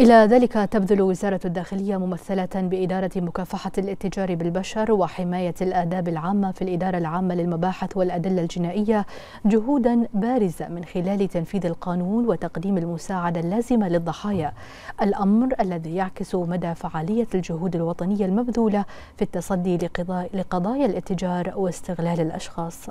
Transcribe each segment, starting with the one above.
إلى ذلك تبذل وزارة الداخلية ممثلة بإدارة مكافحة الاتجار بالبشر وحماية الآداب العامة في الإدارة العامة للمباحث والأدلة الجنائية جهودا بارزة من خلال تنفيذ القانون وتقديم المساعدة اللازمة للضحايا الأمر الذي يعكس مدى فعالية الجهود الوطنية المبذولة في التصدي لقضايا الاتجار واستغلال الأشخاص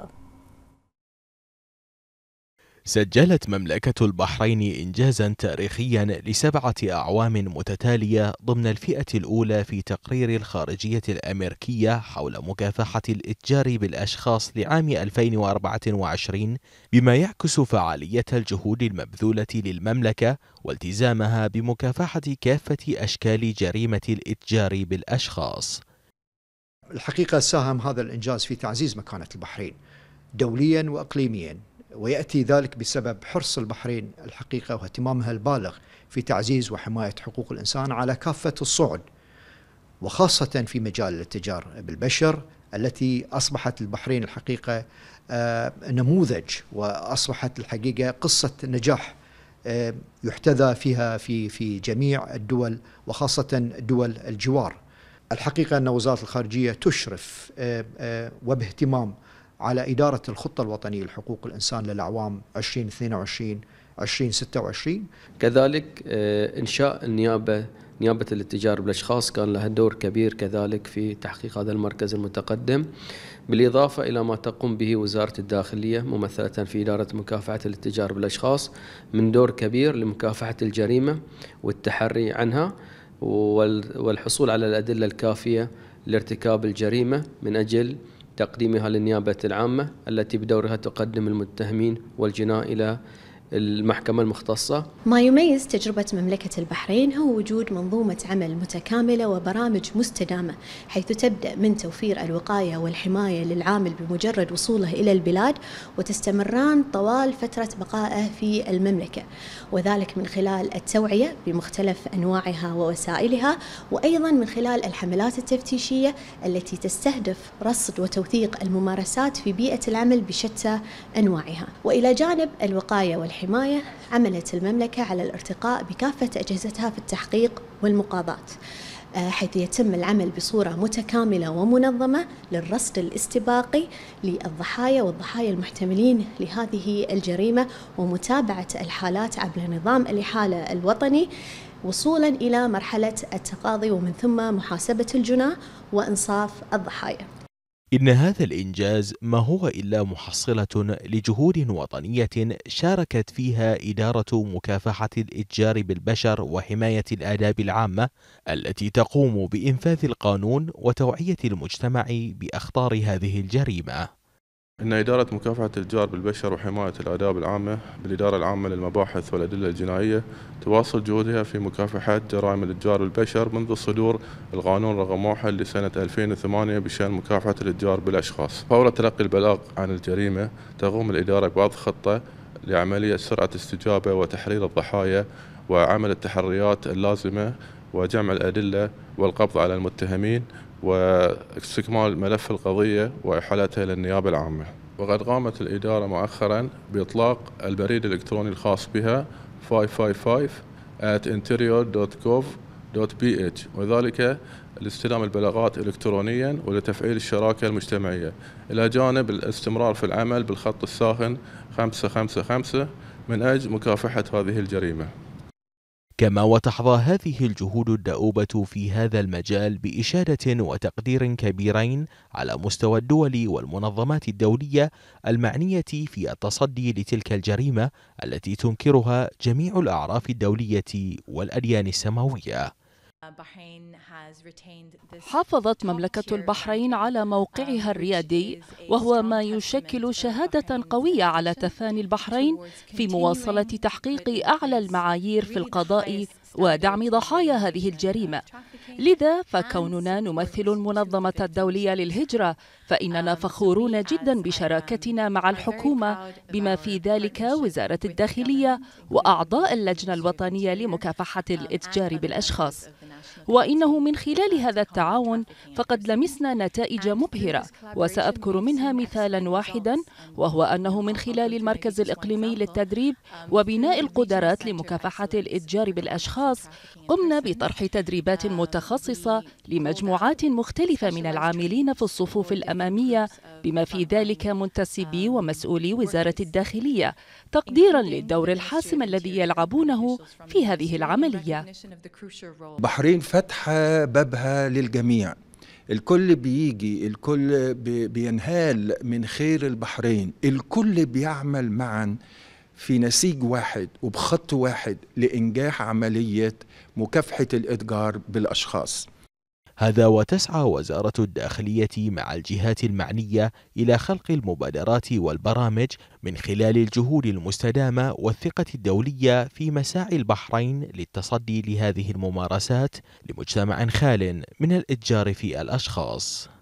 سجلت مملكة البحرين إنجازا تاريخيا لسبعة أعوام متتالية ضمن الفئة الأولى في تقرير الخارجية الأمريكية حول مكافحة الإتجار بالأشخاص لعام 2024 بما يعكس فعالية الجهود المبذولة للمملكة والتزامها بمكافحة كافة أشكال جريمة الإتجار بالأشخاص الحقيقة ساهم هذا الإنجاز في تعزيز مكانة البحرين دوليا وإقليميا وياتي ذلك بسبب حرص البحرين الحقيقه واهتمامها البالغ في تعزيز وحمايه حقوق الانسان على كافه الصعد وخاصه في مجال الاتجار بالبشر التي اصبحت البحرين الحقيقه آه، نموذج واصبحت الحقيقه قصه نجاح آه، يحتذى فيها في في جميع الدول وخاصه دول الجوار. الحقيقه ان وزاره الخارجيه تشرف آه، وباهتمام على إدارة الخطة الوطنية لحقوق الإنسان للأعوام 2022 2026 كذلك آه، إنشاء النيابة نيابة الاتجار بالأشخاص كان لها دور كبير كذلك في تحقيق هذا المركز المتقدم بالإضافة إلى ما تقوم به وزارة الداخلية ممثلة في إدارة مكافحة الاتجار بالأشخاص من دور كبير لمكافحة الجريمة والتحري عنها والحصول على الأدلة الكافية لارتكاب الجريمة من أجل تقديمها للنيابة العامة التي بدورها تقدم المتهمين والجناء إلى المحكمة المختصة ما يميز تجربة مملكة البحرين هو وجود منظومة عمل متكاملة وبرامج مستدامة حيث تبدأ من توفير الوقاية والحماية للعامل بمجرد وصوله إلى البلاد وتستمران طوال فترة بقائه في المملكة وذلك من خلال التوعية بمختلف أنواعها ووسائلها وأيضا من خلال الحملات التفتيشية التي تستهدف رصد وتوثيق الممارسات في بيئة العمل بشتى أنواعها وإلى جانب الوقاية والحماية الحماية عملت المملكة على الارتقاء بكافة أجهزتها في التحقيق والمقاضاة آه، حيث يتم العمل بصورة متكاملة ومنظمة للرصد الاستباقي للضحايا والضحايا المحتملين لهذه الجريمة ومتابعة الحالات عبر نظام الإحالة الوطني وصولا إلى مرحلة التقاضي ومن ثم محاسبة الجناة وإنصاف الضحايا إن هذا الإنجاز ما هو إلا محصلة لجهود وطنية شاركت فيها إدارة مكافحة الإتجار بالبشر وحماية الآداب العامة التي تقوم بإنفاذ القانون وتوعية المجتمع بأخطار هذه الجريمة إن إدارة مكافحة الجار بالبشر وحماية الآداب العامة بالإدارة العامة للمباحث والأدلة الجنائية تواصل جهودها في مكافحة جرائم الإتجار بالبشر منذ صدور القانون رقم واحد لسنة 2008 بشأن مكافحة الإتجار بالأشخاص. فور تلقي البلاغ عن الجريمة تقوم الإدارة بوضع خطة لعملية سرعة استجابة وتحرير الضحايا وعمل التحريات اللازمة وجمع الأدلة والقبض على المتهمين واستكمال ملف القضية وإحالتها للنيابة العامة وقد قامت الإدارة مؤخرا بإطلاق البريد الإلكتروني الخاص بها 555 at وذلك لاستلام البلاغات إلكترونيا ولتفعيل الشراكة المجتمعية إلى جانب الاستمرار في العمل بالخط الساخن 555 من أجل مكافحة هذه الجريمة كما وتحظى هذه الجهود الدؤوبة في هذا المجال بإشادة وتقدير كبيرين على مستوى الدول والمنظمات الدولية المعنية في التصدي لتلك الجريمة التي تنكرها جميع الأعراف الدولية والأديان السماوية حافظت مملكة البحرين على موقعها um, الريادي وهو ما يشكل شهادة قوية على تفاني البحرين في مواصلة تحقيق أعلى المعايير في القضاء ودعم ضحايا هذه الجريمة لذا فكوننا نمثل المنظمة الدولية للهجرة فإننا um, فخورون جدا um, بشراكتنا مع الحكومة بما في ذلك وزارة الداخلية وأعضاء اللجنة الوطنية لمكافحة الإتجار بالأشخاص وإنه من خلال هذا التعاون فقد لمسنا نتائج مبهرة وسأذكر منها مثالا واحدا وهو أنه من خلال المركز الإقليمي للتدريب وبناء القدرات لمكافحة الإتجار بالأشخاص قمنا بطرح تدريبات متخصصة لمجموعات مختلفة من العاملين في الصفوف الأمامية بما في ذلك منتسبي ومسؤولي وزارة الداخلية تقديرا للدور الحاسم الذي يلعبونه في هذه العملية بحرين بحرين فاتحة بابها للجميع الكل بيجي الكل بينهال من خير البحرين الكل بيعمل معا في نسيج واحد وبخط واحد لإنجاح عملية مكافحة الإتجار بالأشخاص هذا وتسعى وزارة الداخلية مع الجهات المعنية إلى خلق المبادرات والبرامج من خلال الجهود المستدامة والثقة الدولية في مساعي البحرين للتصدي لهذه الممارسات لمجتمع خال من الإتجار في الأشخاص